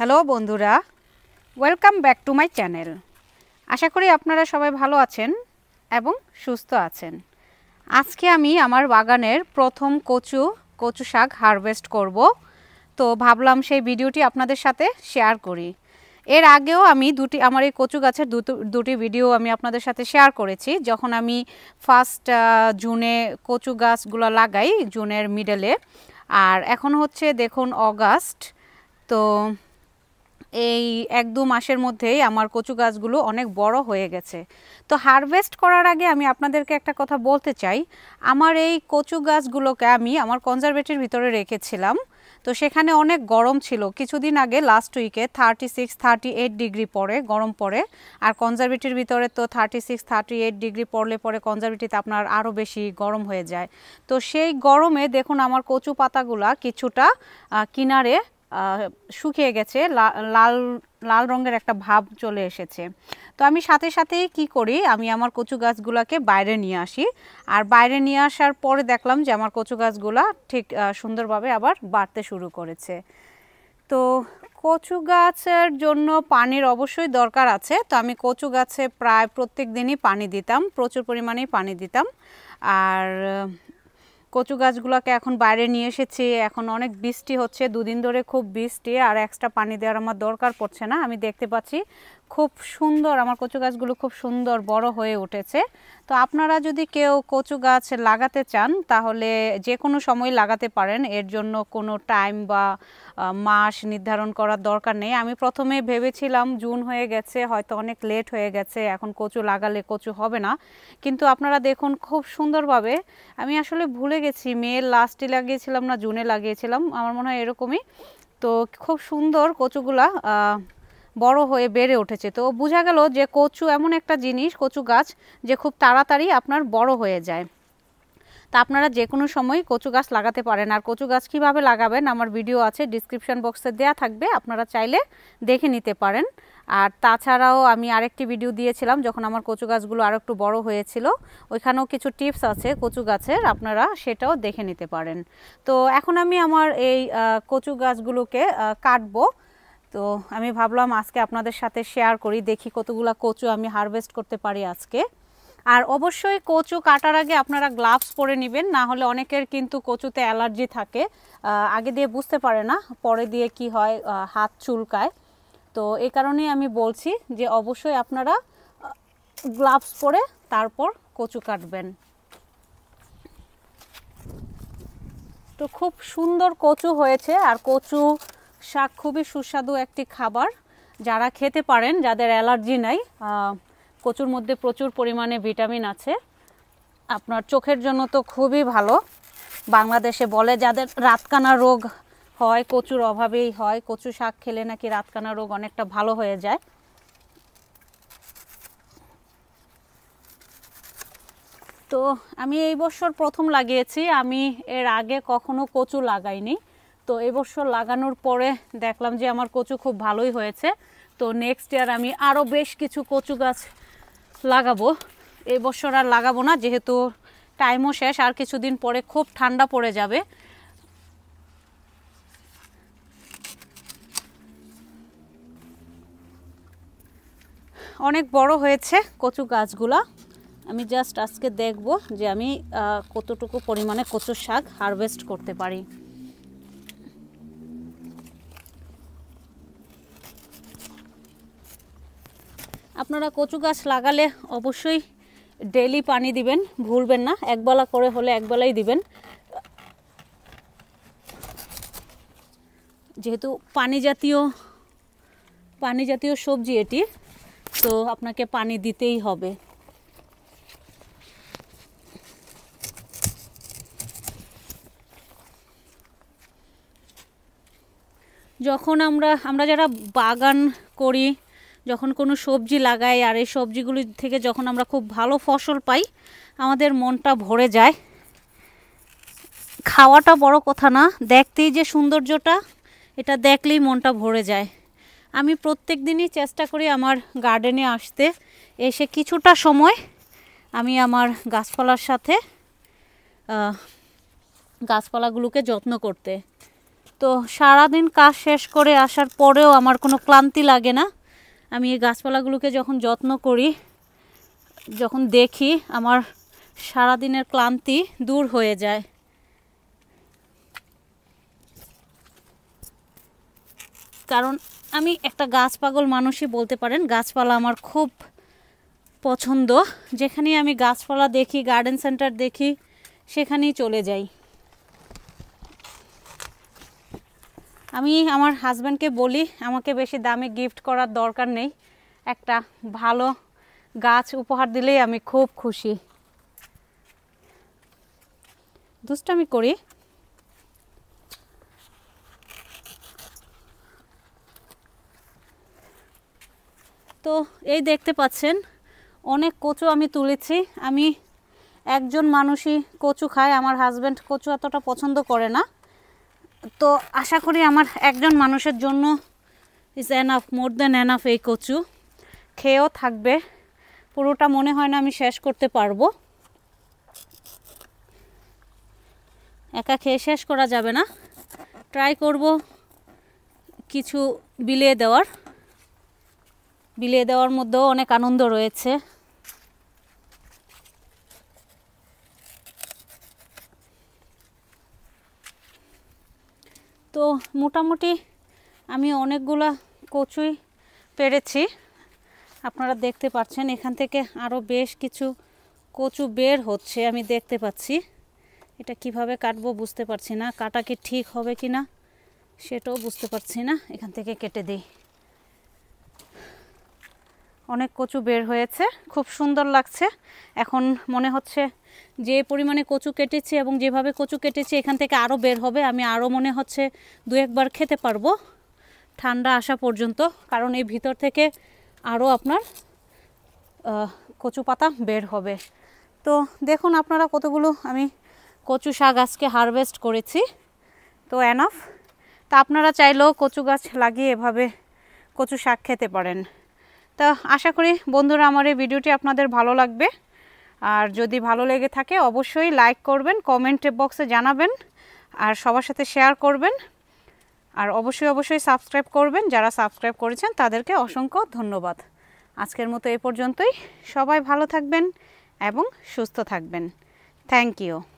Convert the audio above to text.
hello বন্ধুরা welcome back to my channel আশা করি আপনারা সবাই ভালো আছেন এবং সুস্থ আছেন আজকে আমি আমার বাগানের প্রথম কচু কচু শাক হারভেস্ট করব তো ভাবলাম সেই ভিডিওটি আপনাদের সাথে শেয়ার করি এর আগেও আমি দুটি আমার এই কচু গাছের দুটি ভিডিও আমি আপনাদের সাথে শেয়ার করেছি যখন আমি ফার্স্ট জুনে কচু গাছগুলো লাগাই জুনের মিডলে আর এখন হচ্ছে দেখুন অগাস্ট তো এই এক দু মাসের মধ্যেই আমার কচু গাছগুলো অনেক বড় হয়ে গেছে তো হারভেস্ট করার আগে আমি আপনাদেরকে একটা কথা বলতে চাই আমার এই কচু গাছগুলোকে আমি আমার কনজারভেটির ভিতরে রেখেছিলাম তো সেখানে অনেক গরম ছিল কিছুদিন আগে লাস্ট উইকে thirty six thirty eight degree পরে গরম পড়ে আর কনজারভেটির ভিতরে তো thirty six thirty eight degree পড়লে পরে কনজারভেটিতে আপনার আরও বেশি গরম হয়ে যায় তো সেই গরমে দেখুন আমার কচু পাতাগুলা কিছুটা কিনারে শুকিয়ে গেছে লাল লাল রঙের একটা ভাব চলে এসেছে তো আমি সাথে সাথেই কি করি আমি আমার কচু গাছগুলোকে বাইরে নিয়ে আসি আর বাইরে নিয়ে আসার পরে দেখলাম যে আমার কচু গাছগুলো ঠিক সুন্দরভাবে আবার বাড়তে শুরু করেছে তো কচু গাছের জন্য পানির অবশ্যই দরকার আছে তো আমি কচু গাছে প্রায় প্রত্যেক দিনই পানি দিতাম প্রচুর পরিমাণেই পানি দিতাম আর কচু গাছগুলোকে এখন বাইরে নিয়ে এসেছি এখন অনেক বৃষ্টি হচ্ছে দুদিন ধরে খুব বৃষ্টি আর এক্সট্রা পানি দেওয়ার আমার দরকার পড়ছে না আমি দেখতে পাচ্ছি খুব সুন্দর আমার কচু গাছগুলো খুব সুন্দর বড় হয়ে উঠেছে তো আপনারা যদি কেউ কচু গাছ লাগাতে চান তাহলে যে কোনো সময় লাগাতে পারেন এর জন্য কোনো টাইম বা মাস নির্ধারণ করার দরকার নেই আমি প্রথমে ভেবেছিলাম জুন হয়ে গেছে হয়তো অনেক লেট হয়ে গেছে এখন কচু লাগালে কচু হবে না কিন্তু আপনারা দেখুন খুব সুন্দরভাবে আমি আসলে ভুলে গেছি মেয়ের লাস্টে লাগিয়েছিলাম না জুনে লাগিয়েছিলাম আমার মনে হয় এরকমই তো খুব সুন্দর কচুগুলা বড় হয়ে বেড়ে উঠেছে তো বোঝা গেল যে কচু এমন একটা জিনিস কচু গাছ যে খুব তাড়াতাড়ি আপনার বড় হয়ে যায় তা আপনারা যে কোনো সময় কচু গাছ লাগাতে পারেন আর কচু গাছ কীভাবে লাগাবেন আমার ভিডিও আছে ডিসক্রিপশন বক্সে দেয়া থাকবে আপনারা চাইলে দেখে নিতে পারেন আর তাছাড়াও আমি আরেকটি ভিডিও দিয়েছিলাম যখন আমার কচু গাছগুলো আরও একটু বড় হয়েছিল ওইখানেও কিছু টিপস আছে কচু গাছের আপনারা সেটাও দেখে নিতে পারেন তো এখন আমি আমার এই কচু গাছগুলোকে কাটবো তো আমি ভাবলাম আজকে আপনাদের সাথে শেয়ার করি দেখি কতগুলো কচু আমি হারভেস্ট করতে পারি আজকে আর অবশ্যই কচু কাটার আগে আপনারা গ্লাভস পরে নেবেন না হলে অনেকের কিন্তু কচুতে অ্যালার্জি থাকে আগে দিয়ে বুঝতে পারে না পরে দিয়ে কি হয় হাত চুলকায় তো এই কারণেই আমি বলছি যে অবশ্যই আপনারা গ্লাভস পরে তারপর কচু কাটবেন তো খুব সুন্দর কচু হয়েছে আর কচু শাক খুবই সুস্বাদু একটি খাবার যারা খেতে পারেন যাদের অ্যালার্জি নাই কচুর মধ্যে প্রচুর পরিমাণে ভিটামিন আছে আপনার চোখের জন্য তো খুবই ভালো বাংলাদেশে বলে যাদের রাতকানা রোগ হয় কচুর অভাবেই হয় কচু শাক খেলে নাকি রাতকানা রোগ অনেকটা ভালো হয়ে যায় তো আমি এই বছর প্রথম লাগিয়েছি আমি এর আগে কখনো কচু লাগাইনি তো এবছর লাগানোর পরে দেখলাম যে আমার কচু খুব ভালোই হয়েছে তো নেক্সট ইয়ার আমি আরও বেশ কিছু কচু গাছ লাগাবো এবছর আর লাগাবো না যেহেতু টাইমও শেষ আর কিছুদিন পরে খুব ঠান্ডা পড়ে যাবে অনেক বড় হয়েছে কচু গাছগুলা আমি জাস্ট আজকে দেখব যে আমি কতটুকু পরিমাণে কচুর শাক হারভেস্ট করতে পারি আপনারা কচু গাছ লাগালে অবশ্যই ডেলি পানি দিবেন ভুলবেন না একবেলা করে হলে একবেলাই দিবেন যেহেতু পানি জাতীয় পানি জাতীয় সবজি এটি তো আপনাকে পানি দিতেই হবে যখন আমরা আমরা যারা বাগান করি যখন কোনো সবজি লাগাই আর এই সবজিগুলি থেকে যখন আমরা খুব ভালো ফসল পাই আমাদের মনটা ভরে যায় খাওয়াটা বড় কথা না দেখতেই যে সৌন্দর্যটা এটা দেখলেই মনটা ভরে যায় আমি প্রত্যেক দিনই চেষ্টা করি আমার গার্ডেনে আসতে এসে কিছুটা সময় আমি আমার গাছপালার সাথে গাছপালাগুলোকে যত্ন করতে তো সারাদিন কাজ শেষ করে আসার পরেও আমার কোনো ক্লান্তি লাগে না আমি এই গাছপালাগুলোকে যখন যত্ন করি যখন দেখি আমার সারাদিনের ক্লান্তি দূর হয়ে যায় কারণ আমি একটা গাছ পাগল মানুষই বলতে পারেন গাছপালা আমার খুব পছন্দ যেখানে আমি গাছপালা দেখি গার্ডেন সেন্টার দেখি সেখানেই চলে যাই আমি আমার হাজব্যান্ডকে বলি আমাকে বেশি দামে গিফট করার দরকার নেই একটা ভালো গাছ উপহার দিলেই আমি খুব খুশি দুষ্টামি করি তো এই দেখতে পাচ্ছেন অনেক কচু আমি তুলেছি আমি একজন মানুষই কচু খায় আমার হাজব্যান্ড কচু এতটা পছন্দ করে না তো আশা করি আমার একজন মানুষের জন্য is enough more than enough এই কচু খেয়েও থাকবে পুরোটা মনে হয় না আমি শেষ করতে পারবো একা খেয়ে শেষ করা যাবে না ট্রাই করব কিছু বিলিয়ে দেওয়ার বিলিয়ে দেওয়ার মধ্যেও অনেক আনন্দ রয়েছে তো মোটামুটি আমি অনেকগুলা কচুই পেরেছি আপনারা দেখতে পাচ্ছেন এখান থেকে আরও বেশ কিছু কচু বের হচ্ছে আমি দেখতে পাচ্ছি এটা কিভাবে কাটবো বুঝতে পারছি না কাটা কি ঠিক হবে কি না সেটাও বুঝতে পারছি না এখান থেকে কেটে দিই অনেক কচু বের হয়েছে খুব সুন্দর লাগছে এখন মনে হচ্ছে যে পরিমাণে কচু কেটেছি এবং যেভাবে কচু কেটেছি এখান থেকে আরও বের হবে আমি আরও মনে হচ্ছে দু একবার খেতে পারবো ঠান্ডা আসা পর্যন্ত কারণ এই ভিতর থেকে আরও আপনার কচু পাতা বের হবে তো দেখুন আপনারা কতগুলো আমি কচু শাক আজকে হারভেস্ট করেছি তো এনাফ তা আপনারা চাইলেও কচু গাছ লাগিয়ে এভাবে কচু শাক খেতে পারেন তা আশা করি বন্ধুরা আমার এই ভিডিওটি আপনাদের ভালো লাগবে আর যদি ভালো লেগে থাকে অবশ্যই লাইক করবেন কমেন্ট বক্সে জানাবেন আর সবার সাথে শেয়ার করবেন আর অবশ্যই অবশ্যই সাবস্ক্রাইব করবেন যারা সাবস্ক্রাইব করেছেন তাদেরকে অসংখ্য ধন্যবাদ আজকের মতো এ পর্যন্তই সবাই ভালো থাকবেন এবং সুস্থ থাকবেন থ্যাংক ইউ